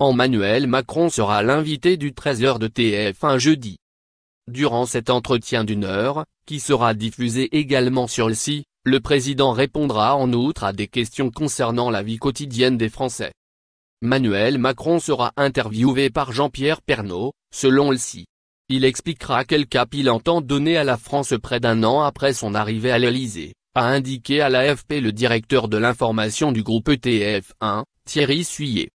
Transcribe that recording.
Emmanuel Macron sera l'invité du 13h de TF1 jeudi. Durant cet entretien d'une heure, qui sera diffusé également sur le SI, le président répondra en outre à des questions concernant la vie quotidienne des Français. Manuel Macron sera interviewé par Jean-Pierre Pernaud, selon le SI. Il expliquera quel cap il entend donner à la France près d'un an après son arrivée à l'Elysée, a indiqué à l'AFP le directeur de l'information du groupe tf 1 Thierry Suyer.